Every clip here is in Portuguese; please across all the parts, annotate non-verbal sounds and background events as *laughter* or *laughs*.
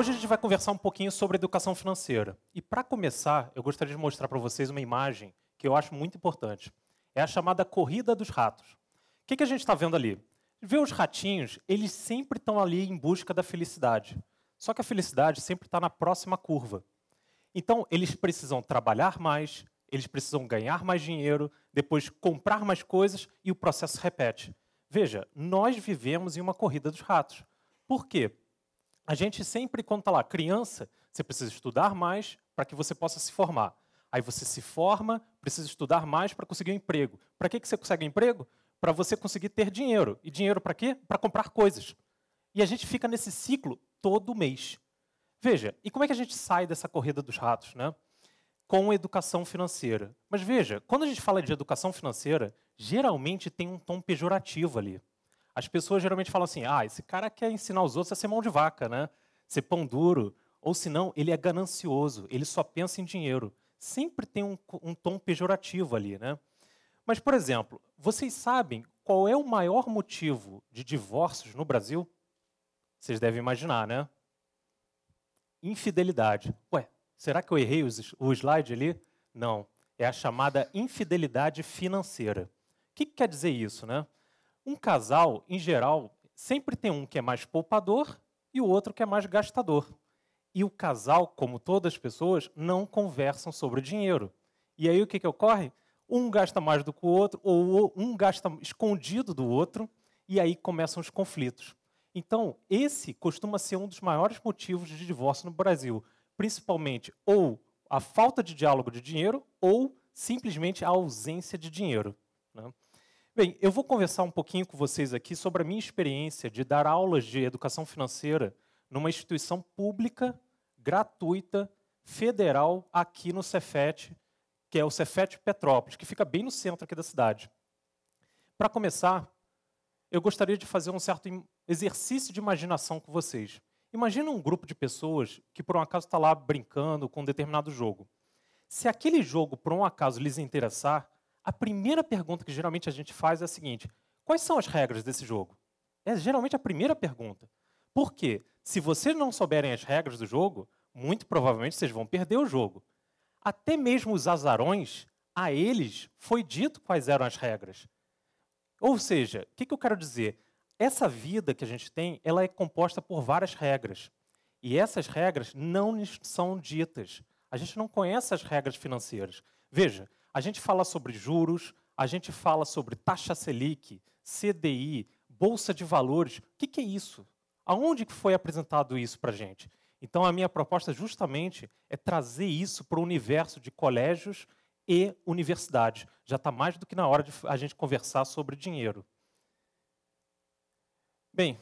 Hoje a gente vai conversar um pouquinho sobre educação financeira. E para começar, eu gostaria de mostrar para vocês uma imagem que eu acho muito importante. É a chamada corrida dos ratos. O que, que a gente está vendo ali? Vê os ratinhos, eles sempre estão ali em busca da felicidade. Só que a felicidade sempre está na próxima curva. Então, eles precisam trabalhar mais, eles precisam ganhar mais dinheiro, depois comprar mais coisas e o processo repete. Veja, nós vivemos em uma corrida dos ratos. Por quê? A gente sempre, quando está lá, criança, você precisa estudar mais para que você possa se formar. Aí você se forma, precisa estudar mais para conseguir um emprego. Para que, que você consegue um emprego? Para você conseguir ter dinheiro. E dinheiro para quê? Para comprar coisas. E a gente fica nesse ciclo todo mês. Veja, e como é que a gente sai dessa corrida dos ratos, né? Com educação financeira. Mas veja, quando a gente fala de educação financeira, geralmente tem um tom pejorativo ali. As pessoas geralmente falam assim: ah, esse cara quer ensinar os outros a ser mão de vaca, né? Ser pão duro. Ou senão, ele é ganancioso, ele só pensa em dinheiro. Sempre tem um, um tom pejorativo ali, né? Mas, por exemplo, vocês sabem qual é o maior motivo de divórcios no Brasil? Vocês devem imaginar, né? Infidelidade. Ué, será que eu errei o slide ali? Não. É a chamada infidelidade financeira. O que, que quer dizer isso, né? Um casal, em geral, sempre tem um que é mais poupador e o outro que é mais gastador. E o casal, como todas as pessoas, não conversam sobre dinheiro. E aí o que, que ocorre? Um gasta mais do que o outro, ou um gasta escondido do outro, e aí começam os conflitos. Então, esse costuma ser um dos maiores motivos de divórcio no Brasil, principalmente ou a falta de diálogo de dinheiro ou simplesmente a ausência de dinheiro. Né? Bem, eu vou conversar um pouquinho com vocês aqui sobre a minha experiência de dar aulas de educação financeira numa instituição pública, gratuita, federal, aqui no Cefet, que é o Cefet Petrópolis, que fica bem no centro aqui da cidade. Para começar, eu gostaria de fazer um certo exercício de imaginação com vocês. Imagina um grupo de pessoas que por um acaso está lá brincando com um determinado jogo. Se aquele jogo por um acaso lhes interessar, a primeira pergunta que geralmente a gente faz é a seguinte: quais são as regras desse jogo? É geralmente a primeira pergunta. Por quê? Se vocês não souberem as regras do jogo, muito provavelmente vocês vão perder o jogo. Até mesmo os azarões, a eles foi dito quais eram as regras. Ou seja, o que, que eu quero dizer? Essa vida que a gente tem, ela é composta por várias regras. E essas regras não são ditas. A gente não conhece as regras financeiras. Veja, a gente fala sobre juros, a gente fala sobre taxa Selic, CDI, bolsa de valores. O que, que é isso? Aonde que foi apresentado isso para a gente? Então, a minha proposta justamente é trazer isso para o universo de colégios e universidades. Já está mais do que na hora de a gente conversar sobre dinheiro. Bem,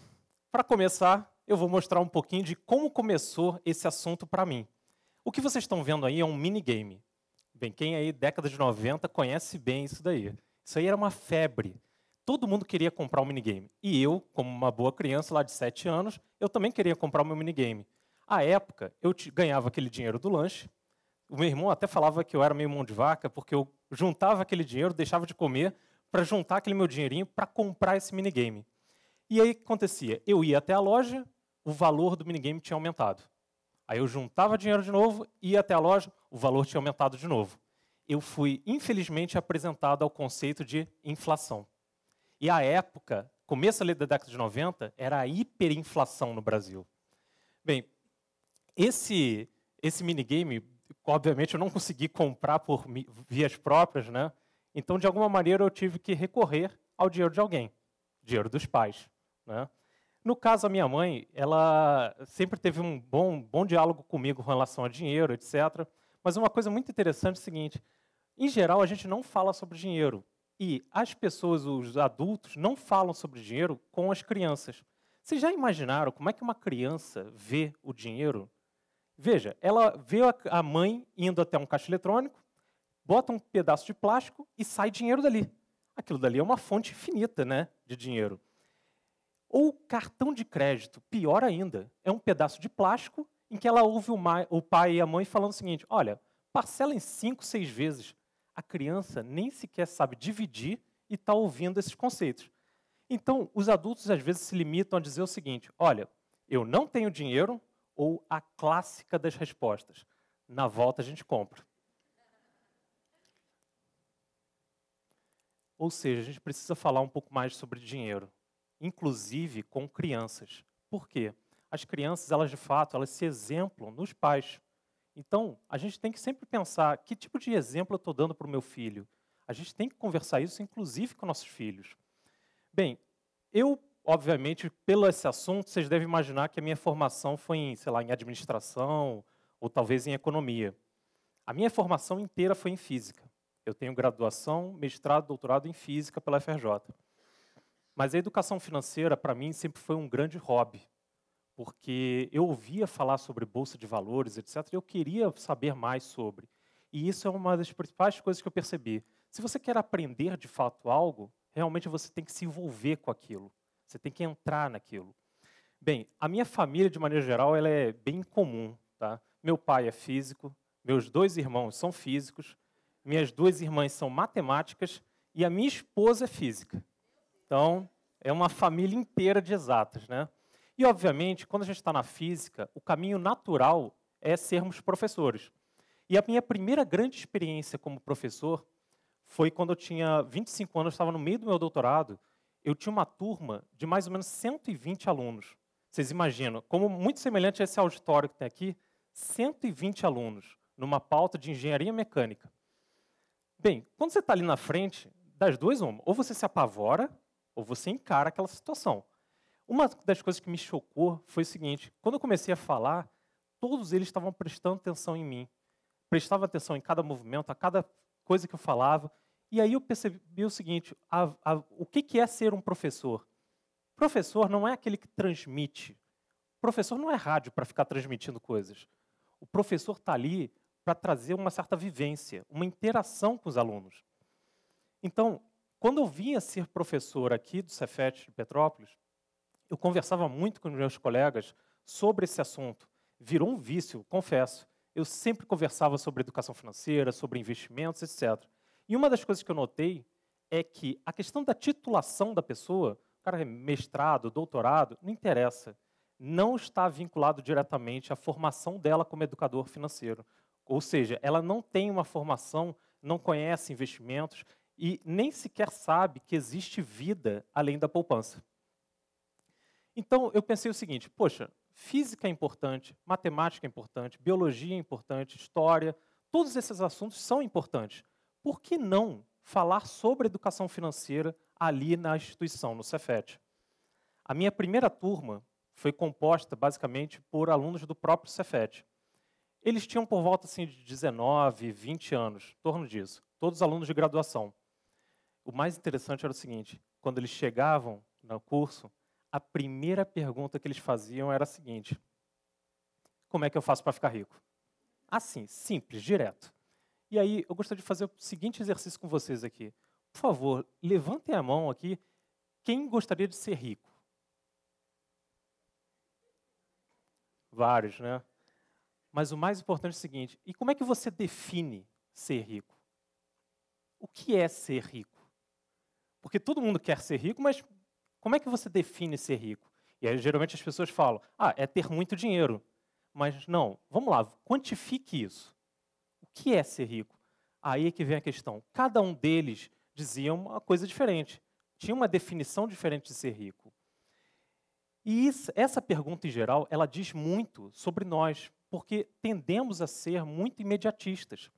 para começar, eu vou mostrar um pouquinho de como começou esse assunto para mim. O que vocês estão vendo aí é um minigame. Bem, quem aí, década de 90, conhece bem isso daí. Isso aí era uma febre. Todo mundo queria comprar um minigame. E eu, como uma boa criança lá de 7 anos, eu também queria comprar o meu minigame. À época, eu ganhava aquele dinheiro do lanche. O meu irmão até falava que eu era meio mão de vaca, porque eu juntava aquele dinheiro, deixava de comer, para juntar aquele meu dinheirinho para comprar esse minigame. E aí o que acontecia? Eu ia até a loja, o valor do minigame tinha aumentado. Aí eu juntava dinheiro de novo, ia até a loja, o valor tinha aumentado de novo. Eu fui, infelizmente, apresentado ao conceito de inflação. E a época, começo da década de 90, era a hiperinflação no Brasil. Bem, esse, esse minigame, obviamente, eu não consegui comprar por vias próprias, né? Então, de alguma maneira, eu tive que recorrer ao dinheiro de alguém, dinheiro dos pais. Né? No caso, a minha mãe, ela sempre teve um bom, bom diálogo comigo com relação a dinheiro, etc. Mas uma coisa muito interessante é o seguinte: em geral, a gente não fala sobre dinheiro. E as pessoas, os adultos, não falam sobre dinheiro com as crianças. Vocês já imaginaram como é que uma criança vê o dinheiro? Veja, ela vê a mãe indo até um caixa eletrônico, bota um pedaço de plástico e sai dinheiro dali. Aquilo dali é uma fonte infinita né, de dinheiro. Ou cartão de crédito, pior ainda, é um pedaço de plástico em que ela ouve o, pai e a mãe falando o seguinte: olha, parcela em cinco, seis vezes. A criança nem sequer sabe dividir e está ouvindo esses conceitos. Então, os adultos às vezes se limitam a dizer o seguinte: olha, eu não tenho dinheiro, ou a clássica das respostas: na volta a gente compra. Ou seja, a gente precisa falar um pouco mais sobre dinheiro inclusive com crianças. Por quê? As crianças, elas de fato, elas se exemplam nos pais. Então, a gente tem que sempre pensar que tipo de exemplo eu estou dando para o meu filho. A gente tem que conversar isso, inclusive, com nossos filhos. Bem, eu, obviamente, pelo esse assunto, vocês devem imaginar que a minha formação foi em, sei lá, em administração ou talvez em economia. A minha formação inteira foi em física. Eu tenho graduação, mestrado, doutorado em física pela FRJ. Mas a educação financeira, para mim, sempre foi um grande hobby, porque eu ouvia falar sobre bolsa de valores, etc., e eu queria saber mais sobre. E isso é uma das principais coisas que eu percebi. Se você quer aprender de fato algo, realmente você tem que se envolver com aquilo, você tem que entrar naquilo. Bem, a minha família, de maneira geral, ela é bem comum. Tá? Meu pai é físico, meus dois irmãos são físicos, minhas duas irmãs são matemáticas e a minha esposa é física. Então, é uma família inteira de exatas, né? E, obviamente, quando a gente está na física, o caminho natural é sermos professores. E a minha primeira grande experiência como professor foi quando eu tinha 25 anos, estava no meio do meu doutorado. Eu tinha uma turma de mais ou menos 120 alunos. Vocês imaginam, como muito semelhante a esse auditório que tem aqui, 120 alunos numa pauta de engenharia mecânica. Bem, quando você está ali na frente, das duas, uma, ou você se apavora ou você encara aquela situação. Uma das coisas que me chocou foi o seguinte: quando eu comecei a falar, todos eles estavam prestando atenção em mim, prestavam atenção em cada movimento, a cada coisa que eu falava. E aí eu percebi o seguinte: a, a, o que, que é ser um professor? Professor não é aquele que transmite. Professor não é rádio para ficar transmitindo coisas. O professor está ali para trazer uma certa vivência, uma interação com os alunos. Então, quando eu vinha ser professor aqui do Cefet de Petrópolis, eu conversava muito com meus colegas sobre esse assunto. Virou um vício, confesso. Eu sempre conversava sobre educação financeira, sobre investimentos, etc. E uma das coisas que eu notei é que a questão da titulação da pessoa, o cara é mestrado, doutorado, não interessa. Não está vinculado diretamente à formação dela como educador financeiro. Ou seja, ela não tem uma formação, não conhece investimentos, e nem sequer sabe que existe vida além da poupança. Então eu pensei o seguinte: poxa, física é importante, matemática é importante, biologia é importante, história, todos esses assuntos são importantes. Por que não falar sobre educação financeira ali na instituição, no Cefet? A minha primeira turma foi composta basicamente por alunos do próprio Cefet. Eles tinham por volta assim, de 19, 20 anos, em torno disso, todos alunos de graduação. O mais interessante era o seguinte: quando eles chegavam no curso, a primeira pergunta que eles faziam era a seguinte: Como é que eu faço para ficar rico? Assim, simples, direto. E aí, eu gostaria de fazer o seguinte exercício com vocês aqui. Por favor, levantem a mão aqui. Quem gostaria de ser rico? Vários, né? Mas o mais importante é o seguinte: e como é que você define ser rico? O que é ser rico? Porque todo mundo quer ser rico, mas como é que você define ser rico? E aí, geralmente as pessoas falam: ah, é ter muito dinheiro. Mas não, vamos lá, quantifique isso. O que é ser rico? Aí é que vem a questão. Cada um deles dizia uma coisa diferente, tinha uma definição diferente de ser rico. E isso, essa pergunta em geral, ela diz muito sobre nós, porque tendemos a ser muito imediatistas.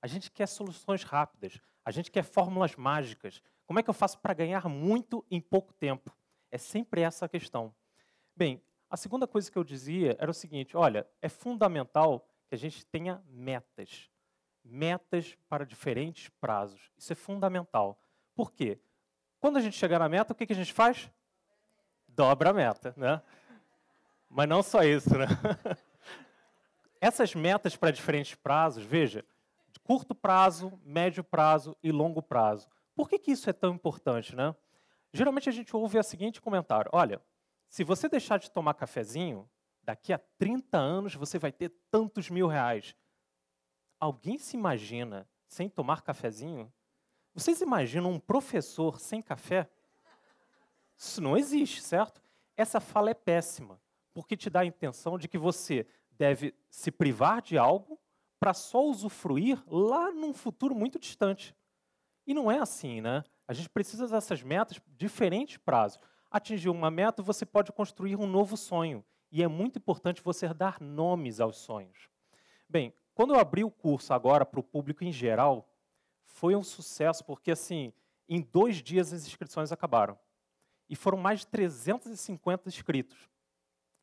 A gente quer soluções rápidas. A gente quer fórmulas mágicas. Como é que eu faço para ganhar muito em pouco tempo? É sempre essa a questão. Bem, a segunda coisa que eu dizia era o seguinte: olha, é fundamental que a gente tenha metas. Metas para diferentes prazos. Isso é fundamental. Por quê? Quando a gente chegar na meta, o que, que a gente faz? Dobra a meta, né? Mas não só isso, né? *laughs* Essas metas para diferentes prazos, veja, curto prazo, médio prazo e longo prazo. Por que, que isso é tão importante? Né? Geralmente a gente ouve o seguinte comentário: olha, se você deixar de tomar cafezinho, daqui a 30 anos você vai ter tantos mil reais. Alguém se imagina sem tomar cafezinho? Vocês imaginam um professor sem café? Isso não existe, certo? Essa fala é péssima, porque te dá a intenção de que você deve se privar de algo para só usufruir lá num futuro muito distante. E não é assim, né? A gente precisa dessas metas diferentes prazos. Atingir uma meta, você pode construir um novo sonho. E é muito importante você dar nomes aos sonhos. Bem, quando eu abri o curso agora para o público em geral, foi um sucesso, porque assim, em dois dias as inscrições acabaram. E foram mais de 350 inscritos.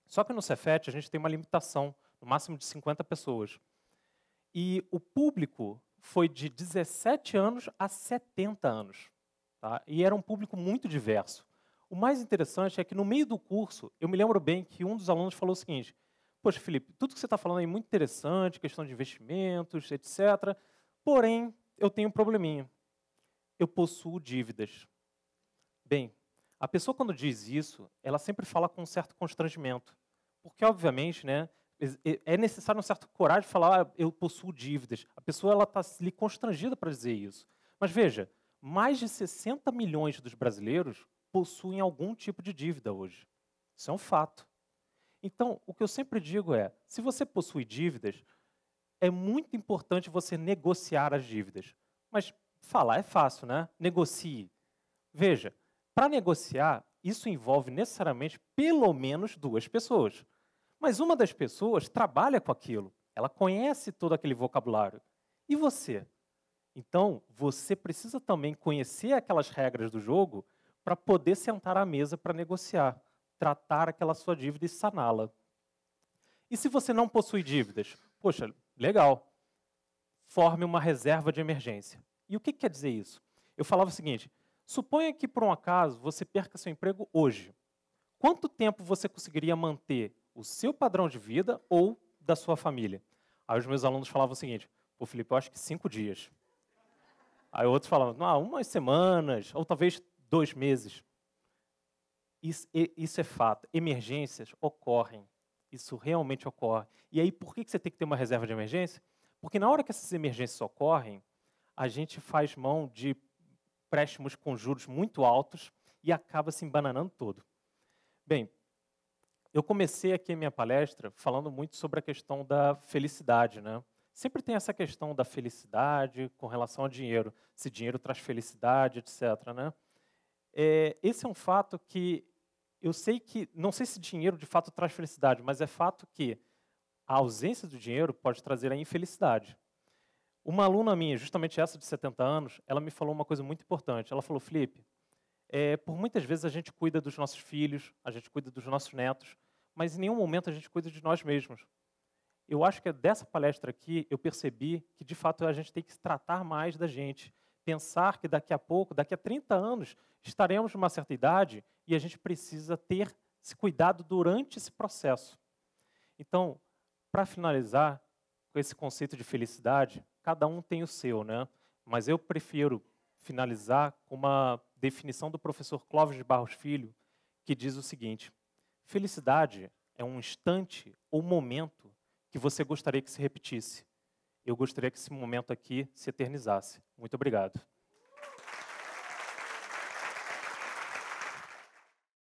Só que no Cefet a gente tem uma limitação, no máximo de 50 pessoas. E o público foi de 17 anos a 70 anos. Tá? E era um público muito diverso. O mais interessante é que no meio do curso, eu me lembro bem que um dos alunos falou o seguinte: Poxa, Felipe, tudo que você está falando aí é muito interessante, questão de investimentos, etc. Porém, eu tenho um probleminha. Eu possuo dívidas. Bem, a pessoa quando diz isso, ela sempre fala com um certo constrangimento, porque obviamente, né, é necessário um certo coragem de falar, ah, eu possuo dívidas. A pessoa ela está lhe constrangida para dizer isso. Mas veja, mais de 60 milhões dos brasileiros possuem algum tipo de dívida hoje. Isso é um fato. Então, o que eu sempre digo é, se você possui dívidas, é muito importante você negociar as dívidas. Mas falar é fácil, né? Negocie. Veja, para negociar, isso envolve necessariamente pelo menos duas pessoas. Mas uma das pessoas trabalha com aquilo, ela conhece todo aquele vocabulário. E você? Então, você precisa também conhecer aquelas regras do jogo para poder sentar à mesa para negociar, tratar aquela sua dívida e saná-la. E se você não possui dívidas? Poxa, legal. Forme uma reserva de emergência. E o que, quer dizer isso? Eu falava o seguinte: suponha que por um acaso você perca seu emprego hoje. Quanto tempo você conseguiria manter o seu padrão de vida ou da sua família. Aí os meus alunos falavam o seguinte: Pô, Felipe, eu acho que cinco dias. Aí outros falavam: não, umas semanas, ou talvez dois meses. Isso, isso é fato. Emergências ocorrem. Isso realmente ocorre. E aí, por que você tem que ter uma reserva de emergência? Porque na hora que essas emergências ocorrem, a gente faz mão de empréstimos com juros muito altos e acaba se embananando todo. Bem, eu comecei aqui a minha palestra falando muito sobre a questão da felicidade, né? Sempre tem essa questão da felicidade com relação ao dinheiro, se dinheiro traz felicidade, etc. Né? É, esse é um fato que eu sei que, não sei se dinheiro de fato traz felicidade, mas é fato que a ausência do dinheiro pode trazer a infelicidade. Uma aluna minha, justamente essa de 70 anos, ela me falou uma coisa muito importante. Ela falou, Felipe, é, por muitas vezes a gente cuida dos nossos filhos, a gente cuida dos nossos netos, mas em nenhum momento a gente cuida de nós mesmos. Eu acho que é dessa palestra aqui eu percebi que de fato a gente tem que se tratar mais da gente, pensar que daqui a pouco, daqui a 30 anos, estaremos numa certa idade e a gente precisa ter esse cuidado durante esse processo. Então, para finalizar com esse conceito de felicidade, cada um tem o seu, né? Mas eu prefiro finalizar com uma definição do professor Clóvis de Barros Filho, que diz o seguinte: Felicidade é um instante ou momento que você gostaria que se repetisse. Eu gostaria que esse momento aqui se eternizasse. Muito obrigado.